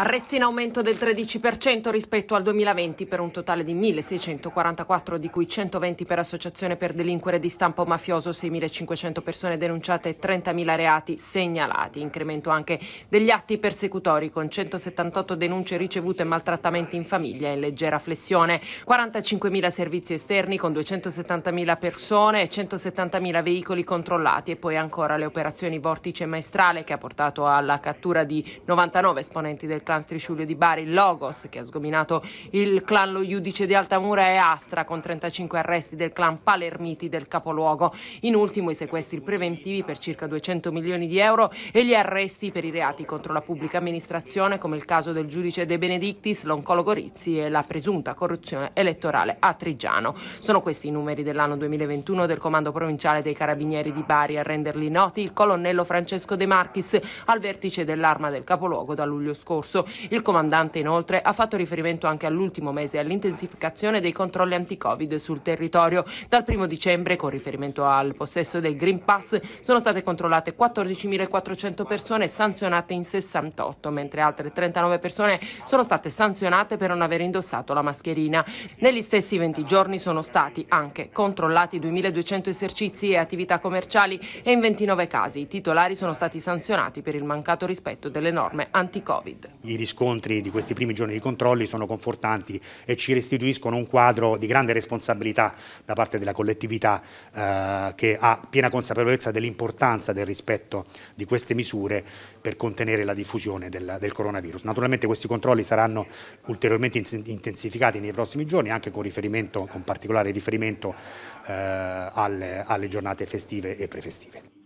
Arresti in aumento del 13% rispetto al 2020 per un totale di 1.644 di cui 120 per associazione per delinquere di stampo mafioso, 6.500 persone denunciate e 30.000 reati segnalati. Incremento anche degli atti persecutori con 178 denunce ricevute e maltrattamenti in famiglia in leggera flessione, 45.000 servizi esterni con 270.000 persone e 170.000 veicoli controllati e poi ancora le operazioni Vortice Maestrale che ha portato alla cattura di 99 esponenti del clan Strisciulio di Bari, Logos, che ha sgominato il clan Lo Iudice di Altamura e Astra con 35 arresti del clan Palermiti del capoluogo. In ultimo i sequestri preventivi per circa 200 milioni di euro e gli arresti per i reati contro la pubblica amministrazione, come il caso del giudice De Benedictis, l'oncologo Rizzi e la presunta corruzione elettorale a Trigiano. Sono questi i numeri dell'anno 2021 del Comando Provinciale dei Carabinieri di Bari a renderli noti il colonnello Francesco De Marchis al vertice dell'arma del capoluogo da luglio scorso corso. Il comandante inoltre ha fatto riferimento anche all'ultimo mese e all'intensificazione dei controlli anti-Covid sul territorio. Dal 1 dicembre, con riferimento al possesso del Green Pass, sono state controllate 14.400 persone sanzionate in 68, mentre altre 39 persone sono state sanzionate per non aver indossato la mascherina. Negli stessi 20 giorni sono stati anche controllati 2.200 esercizi e attività commerciali e in 29 casi i titolari sono stati sanzionati per il mancato rispetto delle norme anti-Covid i riscontri di questi primi giorni di controlli sono confortanti e ci restituiscono un quadro di grande responsabilità da parte della collettività eh, che ha piena consapevolezza dell'importanza del rispetto di queste misure per contenere la diffusione del, del coronavirus. Naturalmente questi controlli saranno ulteriormente intensificati nei prossimi giorni anche con, riferimento, con particolare riferimento eh, alle, alle giornate festive e prefestive.